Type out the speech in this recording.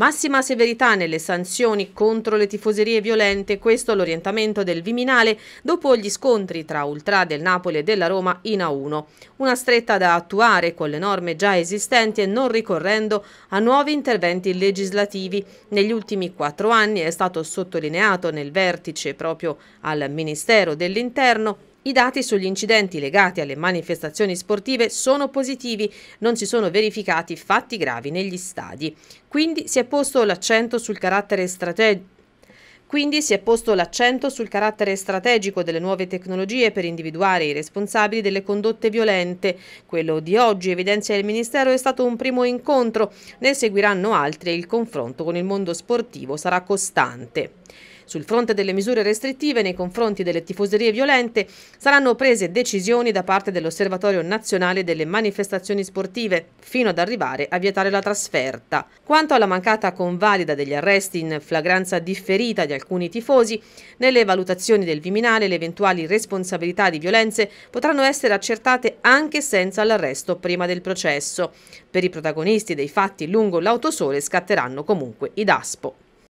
Massima severità nelle sanzioni contro le tifoserie violente, questo l'orientamento del Viminale dopo gli scontri tra ultra del Napoli e della Roma in A1. Una stretta da attuare con le norme già esistenti e non ricorrendo a nuovi interventi legislativi. Negli ultimi quattro anni è stato sottolineato nel vertice proprio al Ministero dell'Interno i dati sugli incidenti legati alle manifestazioni sportive sono positivi, non si sono verificati fatti gravi negli stadi. Quindi si è posto l'accento sul carattere strategico quindi si è posto l'accento sul carattere strategico delle nuove tecnologie per individuare i responsabili delle condotte violente. Quello di oggi, evidenzia il Ministero, è stato un primo incontro, ne seguiranno altri e il confronto con il mondo sportivo sarà costante. Sul fronte delle misure restrittive nei confronti delle tifoserie violente saranno prese decisioni da parte dell'Osservatorio Nazionale delle Manifestazioni Sportive, fino ad arrivare a vietare la trasferta. Quanto alla mancata convalida degli arresti in flagranza differita di alcuni tifosi, nelle valutazioni del Viminale le eventuali responsabilità di violenze potranno essere accertate anche senza l'arresto prima del processo. Per i protagonisti dei fatti lungo l'autosole scatteranno comunque i DASPO.